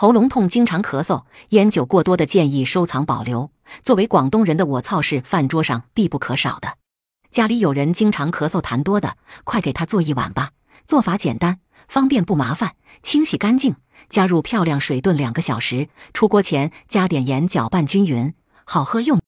喉咙痛，经常咳嗽，烟酒过多的建议收藏保留。作为广东人的我操是饭桌上必不可少的。家里有人经常咳嗽痰多的，快给他做一碗吧。做法简单，方便不麻烦，清洗干净，加入漂亮水炖两个小时，出锅前加点盐搅拌均匀，好喝又。